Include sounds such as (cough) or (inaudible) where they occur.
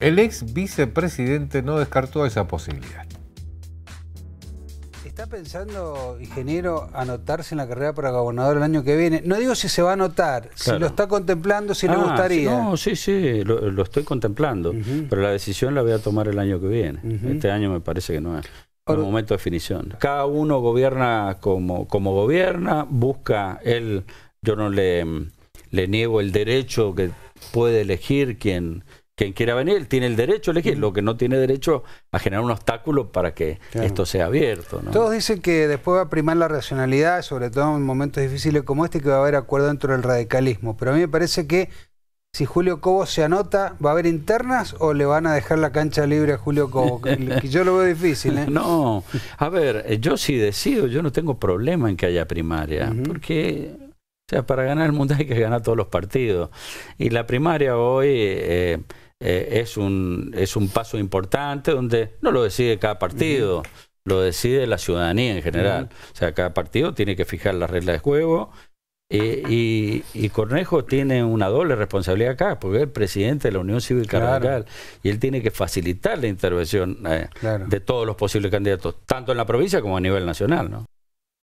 El ex vicepresidente no descartó esa posibilidad. ¿Está pensando, ingeniero, anotarse en la carrera para gobernador el año que viene? No digo si se va a anotar, si lo está contemplando, si le ah, gustaría. No, sí, sí, lo, estoy contemplando, pero la decisión la voy a tomar el año que viene. Este año me parece que no es. por momento de definición. Cada uno gobierna como, como gobierna, busca él, yo no le, le niego el derecho que puede elegir quien, quien quiera venir tiene el derecho a elegir, lo que no tiene derecho a generar un obstáculo para que esto sea abierto. Todos dicen que después va a primar la racionalidad, sobre todo en momentos difíciles como este, que va a haber acuerdo dentro del radicalismo, pero a mí me parece que si Julio Cobo se anota, ¿va a haber internas o le van a dejar la cancha libre a Julio Cobo? (laughs) Que yo lo veo difícil. ¿eh? No, a ver, eh, yo si decido, yo no tengo problema en que haya primaria, porque o sea, para ganar el mundo hay que ganar todos los partidos. Y la primaria hoy... Eh, eh, es, un, es un paso importante donde no lo decide cada partido, lo decide la ciudadanía en general. O sea, cada partido tiene que fijar las reglas de juego. Eh, y, y, Cornejo tiene una doble responsabilidad acá, porque es el presidente de la Unión Cívica y él tiene que facilitar la intervención eh, de todos los posibles candidatos, tanto en la provincia como a nivel nacional. ¿no?